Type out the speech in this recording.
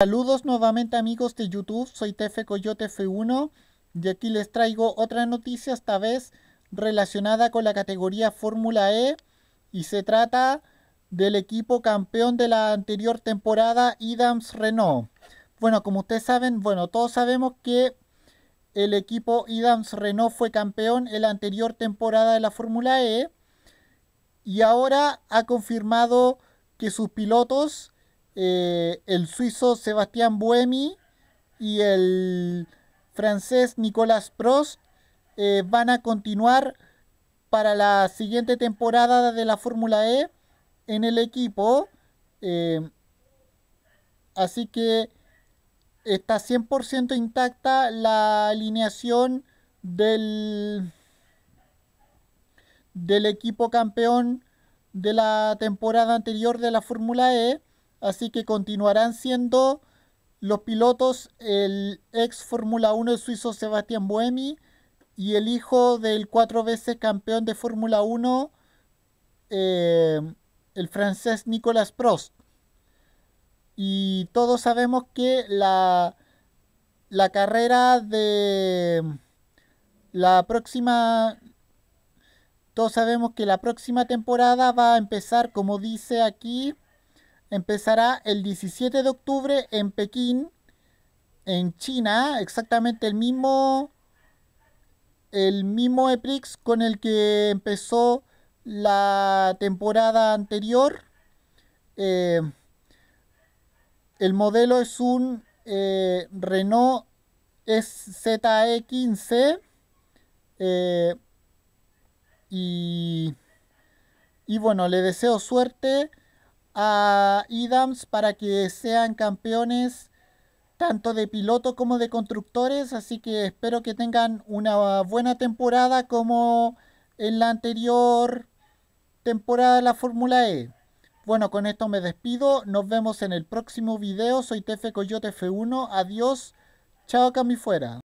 Saludos nuevamente amigos de YouTube, soy tefe Coyote F1 y aquí les traigo otra noticia, esta vez relacionada con la categoría Fórmula E y se trata del equipo campeón de la anterior temporada Idams Renault. Bueno, como ustedes saben, bueno, todos sabemos que el equipo Idams Renault fue campeón en la anterior temporada de la Fórmula E y ahora ha confirmado que sus pilotos eh, el suizo Sebastián Buemi y el francés Nicolas Prost eh, van a continuar para la siguiente temporada de la Fórmula E en el equipo. Eh, así que está 100% intacta la alineación del, del equipo campeón de la temporada anterior de la Fórmula E así que continuarán siendo los pilotos el ex Fórmula 1 el suizo Sebastián Buemi y el hijo del cuatro veces campeón de Fórmula 1, eh, el francés Nicolas Prost. Y todos sabemos que la, la carrera de la próxima... Todos sabemos que la próxima temporada va a empezar, como dice aquí, empezará el 17 de octubre en Pekín, en China, exactamente el mismo el mismo EPRIX con el que empezó la temporada anterior. Eh, el modelo es un eh, Renault SZE eh, 15 y bueno, le deseo suerte a IDAMS para que sean campeones tanto de piloto como de constructores, así que espero que tengan una buena temporada como en la anterior temporada de la Fórmula E. Bueno, con esto me despido, nos vemos en el próximo video, soy Tefe Coyote F1, adiós, chao Cami fuera.